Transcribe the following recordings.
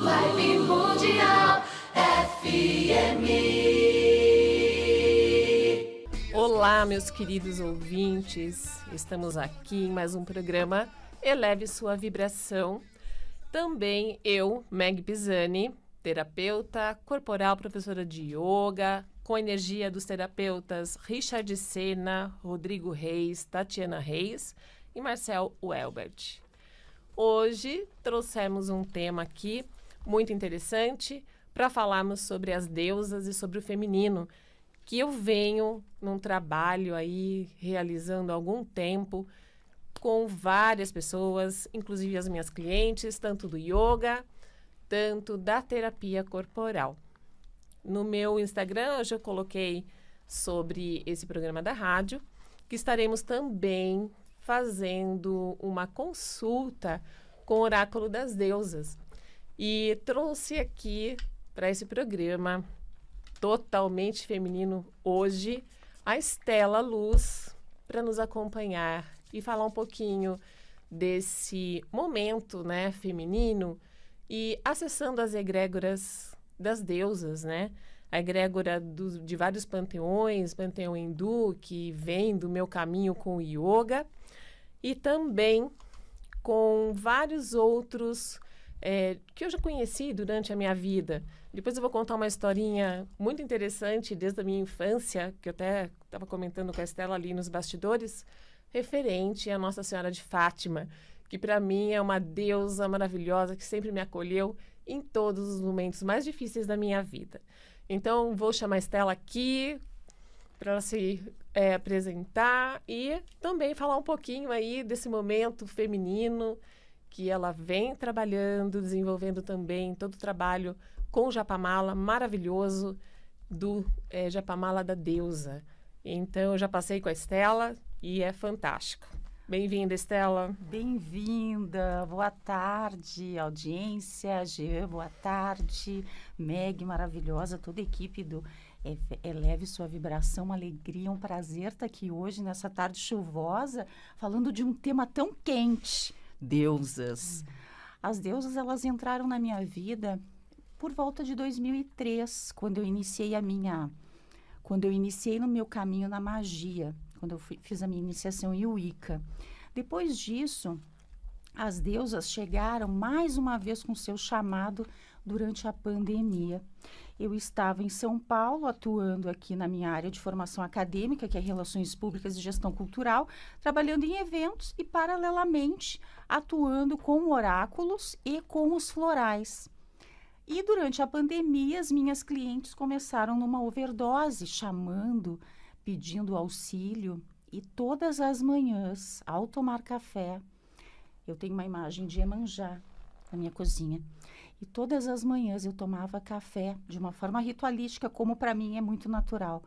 Live Mundial FM. Olá, meus queridos ouvintes. Estamos aqui em mais um programa Eleve Sua Vibração. Também eu, Meg Pisani, terapeuta corporal, professora de yoga, com energia dos terapeutas Richard Sena, Rodrigo Reis, Tatiana Reis e Marcel Welbert. Hoje trouxemos um tema aqui muito interessante para falarmos sobre as deusas e sobre o feminino, que eu venho num trabalho aí realizando há algum tempo com várias pessoas, inclusive as minhas clientes, tanto do yoga, tanto da terapia corporal. No meu Instagram, hoje eu coloquei sobre esse programa da rádio, que estaremos também fazendo uma consulta com o Oráculo das Deusas. E trouxe aqui para esse programa totalmente feminino hoje a Estela Luz para nos acompanhar e falar um pouquinho desse momento, né, feminino e acessando as egrégoras das deusas, né? A egrégora do, de vários panteões, panteão hindu, que vem do meu caminho com o yoga, e também com vários outros é, que eu já conheci durante a minha vida. Depois eu vou contar uma historinha muito interessante desde a minha infância, que eu até estava comentando com a Estela ali nos bastidores, referente à Nossa Senhora de Fátima, que para mim é uma deusa maravilhosa que sempre me acolheu em todos os momentos mais difíceis da minha vida. Então vou chamar a Estela aqui para ela se é, apresentar e também falar um pouquinho aí desse momento feminino que ela vem trabalhando, desenvolvendo também todo o trabalho com o Japamala maravilhoso do é, Japamala da Deusa. Então, eu já passei com a Estela e é fantástico. Bem-vinda, Estela. Bem-vinda. Boa tarde, audiência. Jean, boa tarde. Meg, maravilhosa, toda a equipe do Eleve Sua Vibração. Uma alegria, um prazer estar aqui hoje, nessa tarde chuvosa, falando de um tema tão quente deusas. Uhum. As deusas elas entraram na minha vida por volta de 2003, quando eu iniciei a minha quando eu iniciei no meu caminho na magia, quando eu fui, fiz a minha iniciação em Wicca. Depois disso, as deusas chegaram mais uma vez com seu chamado durante a pandemia eu estava em São Paulo, atuando aqui na minha área de formação acadêmica, que é Relações Públicas e Gestão Cultural, trabalhando em eventos e, paralelamente, atuando com oráculos e com os florais. E durante a pandemia, as minhas clientes começaram numa overdose, chamando, pedindo auxílio. E todas as manhãs, ao tomar café, eu tenho uma imagem de Emanjá na minha cozinha. E todas as manhãs eu tomava café de uma forma ritualística, como para mim é muito natural.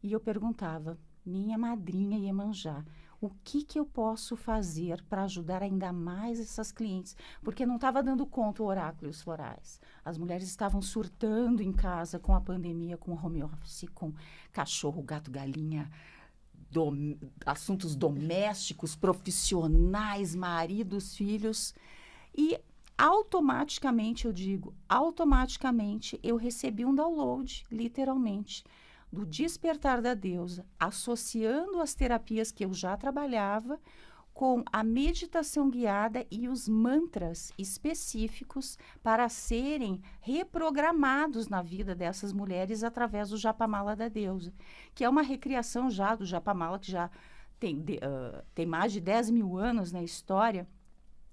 E eu perguntava, minha madrinha Iemanjá, o que, que eu posso fazer para ajudar ainda mais essas clientes? Porque não estava dando conta o oráculo e os florais. As mulheres estavam surtando em casa com a pandemia, com home office, com cachorro, gato, galinha, dom... assuntos domésticos, profissionais, maridos, filhos. E automaticamente, eu digo, automaticamente eu recebi um download, literalmente, do despertar da deusa, associando as terapias que eu já trabalhava com a meditação guiada e os mantras específicos para serem reprogramados na vida dessas mulheres através do Japamala da deusa, que é uma recriação já do Japamala que já tem, de, uh, tem mais de 10 mil anos na história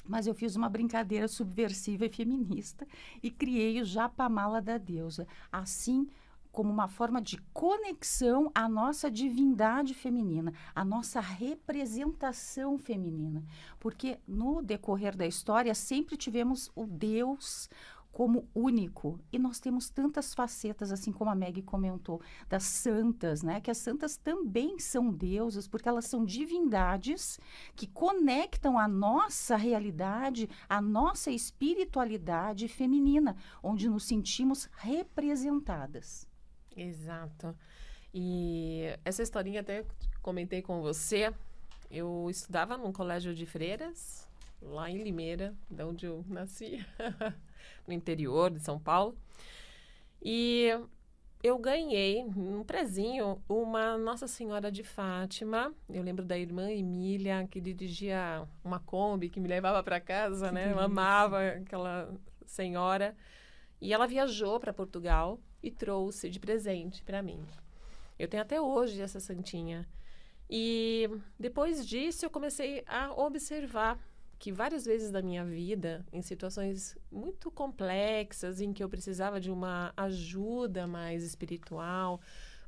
mas eu fiz uma brincadeira subversiva e feminista e criei o Japamala da Deusa. Assim, como uma forma de conexão à nossa divindade feminina, à nossa representação feminina. Porque no decorrer da história sempre tivemos o Deus, como único. E nós temos tantas facetas, assim como a Meg comentou, das santas, né? Que as santas também são deusas, porque elas são divindades que conectam a nossa realidade, a nossa espiritualidade feminina, onde nos sentimos representadas. Exato. E essa historinha até comentei com você. Eu estudava num colégio de freiras, lá em Limeira, de onde eu nasci. no interior de São Paulo. E eu ganhei um prezinho uma Nossa Senhora de Fátima. Eu lembro da irmã Emília, que dirigia uma Kombi que me levava para casa, né? que né? Delícia. Eu amava aquela senhora. E ela viajou para Portugal e trouxe de presente para mim. Eu tenho até hoje essa santinha. E depois disso eu comecei a observar que várias vezes da minha vida, em situações muito complexas, em que eu precisava de uma ajuda mais espiritual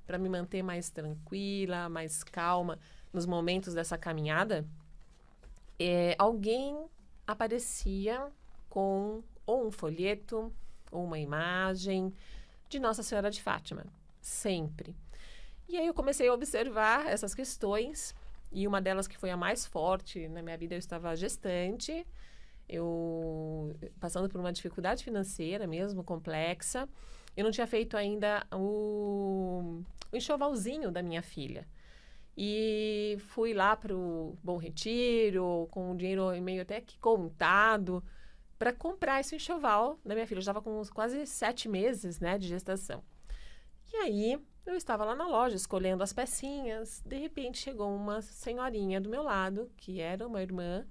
para me manter mais tranquila, mais calma nos momentos dessa caminhada, é, alguém aparecia com ou um folheto ou uma imagem de Nossa Senhora de Fátima, sempre. E aí eu comecei a observar essas questões e uma delas que foi a mais forte na minha vida, eu estava gestante, eu passando por uma dificuldade financeira mesmo, complexa. Eu não tinha feito ainda o, o enxovalzinho da minha filha. E fui lá para o Bom Retiro, com o dinheiro meio até que contado, para comprar esse enxoval da minha filha. Eu estava com uns quase sete meses né, de gestação. E aí, eu estava lá na loja escolhendo as pecinhas. De repente chegou uma senhorinha do meu lado, que era uma irmã,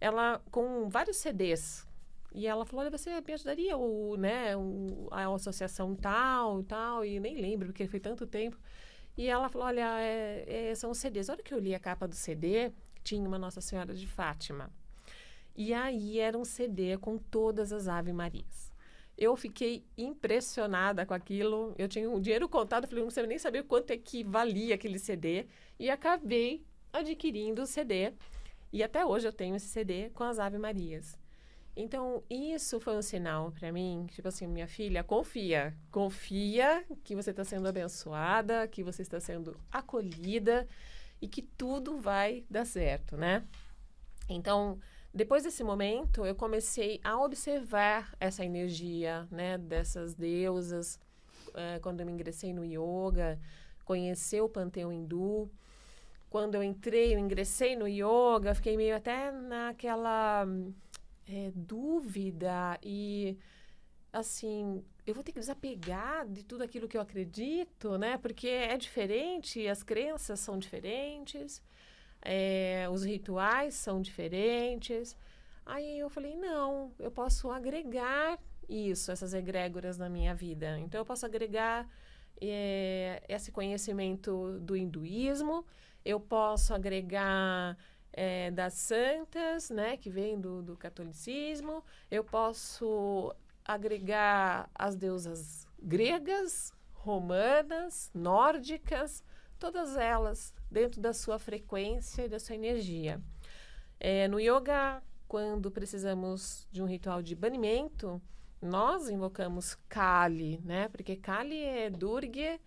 ela com vários CDs. E ela falou: Olha, você me ajudaria o, né, o, a associação tal, e tal, e nem lembro, porque foi tanto tempo. E ela falou: Olha, é, é, são os CDs. A hora que eu li a capa do CD, tinha uma Nossa Senhora de Fátima. E aí era um CD com todas as Ave Marias. Eu fiquei impressionada com aquilo. Eu tinha o um dinheiro contado, falei, não nem saber quanto é que valia aquele CD. E acabei adquirindo o CD. E até hoje eu tenho esse CD com as Ave Marias. Então, isso foi um sinal para mim, tipo assim, minha filha, confia, confia que você está sendo abençoada, que você está sendo acolhida e que tudo vai dar certo, né? Então, depois desse momento, eu comecei a observar essa energia, né, dessas deusas. É, quando eu me ingressei no yoga, conheci o panteão hindu. Quando eu entrei, eu ingressei no yoga, fiquei meio até naquela é, dúvida e assim, eu vou ter que desapegar de tudo aquilo que eu acredito, né? Porque é diferente, as crenças são diferentes é, os rituais são diferentes. Aí eu falei, não, eu posso agregar isso, essas egrégoras na minha vida. Então eu posso agregar é, esse conhecimento do hinduísmo, eu posso agregar é, das santas, né, que vem do, do catolicismo, eu posso agregar as deusas gregas, romanas, nórdicas, todas elas dentro da sua frequência e da sua energia. É, no yoga, quando precisamos de um ritual de banimento, nós invocamos Kali, né? Porque Kali é Durga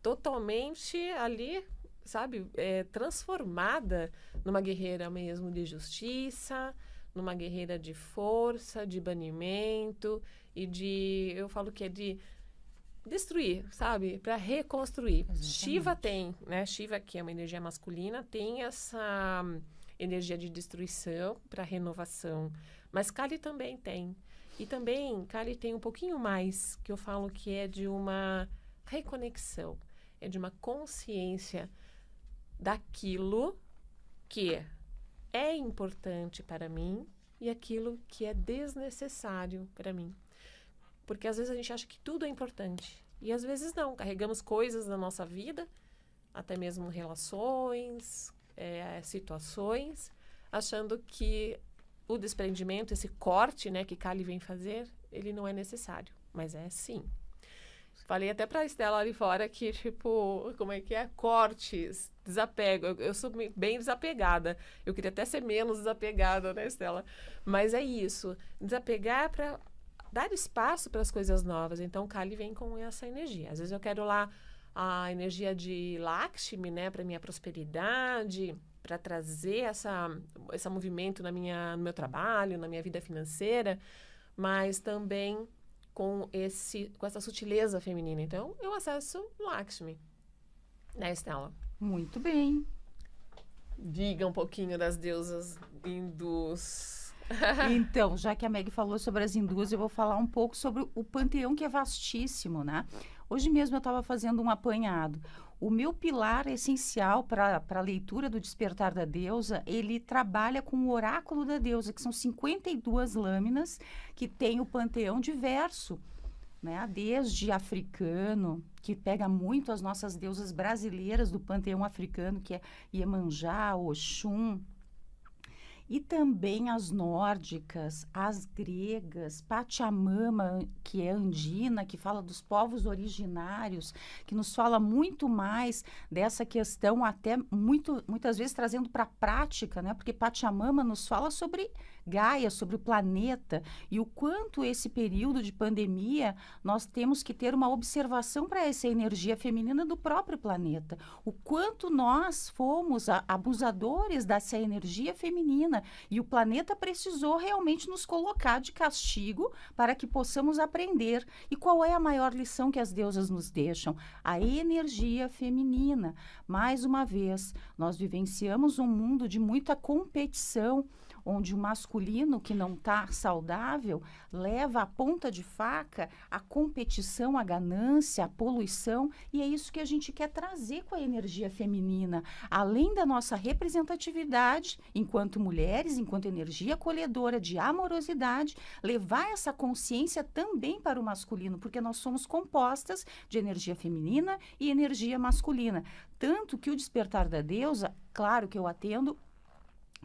totalmente ali, sabe, é, transformada numa guerreira mesmo de justiça, numa guerreira de força, de banimento e de, eu falo que é de destruir, sabe? Para reconstruir. Exatamente. Shiva tem, né? Shiva, que é uma energia masculina, tem essa hum, energia de destruição para renovação. Mas Kali também tem. E também Kali tem um pouquinho mais, que eu falo que é de uma reconexão, é de uma consciência daquilo que é importante para mim e aquilo que é desnecessário para mim. Porque às vezes a gente acha que tudo é importante. E às vezes não. Carregamos coisas na nossa vida, até mesmo relações, é, situações, achando que o desprendimento, esse corte né, que Kali vem fazer, ele não é necessário. Mas é sim. Falei até pra Estela ali fora que, tipo, como é que é? Cortes, desapego. Eu, eu, sou bem desapegada. Eu queria até ser menos desapegada, né, Estela? Mas é isso. Desapegar é pra dar espaço para as coisas novas. Então, o Kali vem com essa energia. Às vezes eu quero lá a energia de Lakshmi, né, para minha prosperidade, para trazer essa esse movimento na minha no meu trabalho, na minha vida financeira, mas também com esse com essa sutileza feminina. Então, eu acesso Lakshmi. Né, Estela? Muito bem. Diga um pouquinho das deusas hindus. Então, já que a Meg falou sobre as hindus, eu vou falar um pouco sobre o panteão que é vastíssimo, né? Hoje mesmo eu estava fazendo um apanhado. O meu pilar essencial para a leitura do Despertar da Deusa, ele trabalha com o Oráculo da Deusa, que são 52 lâminas que tem o panteão diverso. Né? Desde africano, que pega muito as nossas deusas brasileiras do panteão africano, que é Iemanjá, Oxum, e também as nórdicas, as gregas, Pachamama, que é andina, que fala dos povos originários, que nos fala muito mais dessa questão, até muito, muitas vezes trazendo para a prática, né? Porque Pachamama nos fala sobre Gaia, sobre o planeta e o quanto esse período de pandemia nós temos que ter uma observação para essa energia feminina do próprio planeta. O quanto nós fomos abusadores dessa energia feminina e o planeta precisou realmente nos colocar de castigo para que possamos aprender. E qual é a maior lição que as deusas nos deixam? A energia feminina. Mais uma vez, nós vivenciamos um mundo de muita competição onde o masculino que não está saudável leva a ponta de faca a competição, a ganância, a poluição, e é isso que a gente quer trazer com a energia feminina, além da nossa representatividade enquanto mulheres, enquanto energia acolhedora de amorosidade, levar essa consciência também para o masculino, porque nós somos compostas de energia feminina e energia masculina. Tanto que o despertar da deusa, claro que eu atendo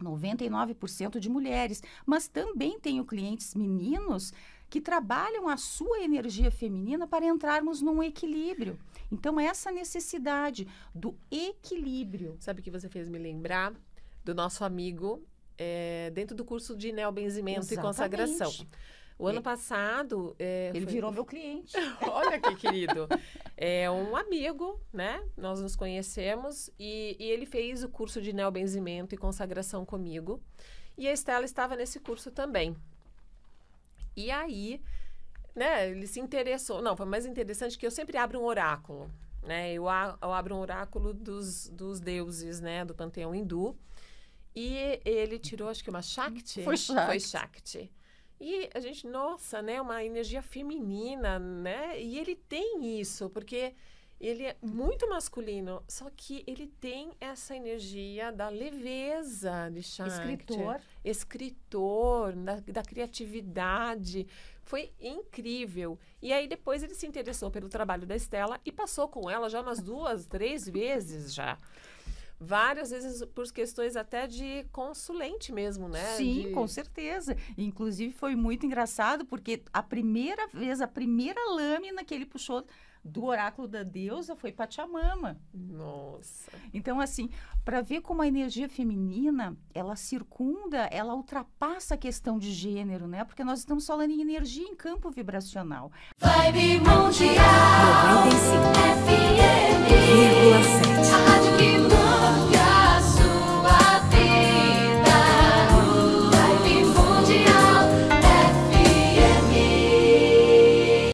99% de mulheres, mas também tenho clientes meninos que trabalham a sua energia feminina para entrarmos num equilíbrio. Então, essa necessidade do equilíbrio. Sabe o que você fez me lembrar? Do nosso amigo é, dentro do curso de neobenzimento Exatamente. e consagração. O ano passado. É, ele foi... virou meu cliente. Olha que querido. É um amigo, né? Nós nos conhecemos e, e ele fez o curso de neobenzimento e consagração comigo. E a Estela estava nesse curso também. E aí, né, ele se interessou. Não, foi mais interessante que eu sempre abro um oráculo. Né? Eu, a, eu abro um oráculo dos, dos deuses, né? Do panteão hindu. E ele tirou, acho que uma Shakti. Foi Shakti. Foi Shakti. E a gente, nossa, né, uma energia feminina, né? E ele tem isso, porque ele é muito masculino, só que ele tem essa energia da leveza de Shankar. Escritor. Escritor, da, da, criatividade. Foi incrível. E aí depois ele se interessou pelo trabalho da Estela e passou com ela já umas duas, três vezes já várias vezes por questões até de consulente mesmo, né? Sim, de... com certeza. Inclusive foi muito engraçado porque a primeira vez, a primeira lâmina que ele puxou do oráculo da deusa foi Pachamama. Nossa. Então assim, para ver como a energia feminina, ela circunda, ela ultrapassa a questão de gênero, né? Porque nós estamos falando em energia em campo vibracional. Vibe Mundial. 95. FM. 1,7.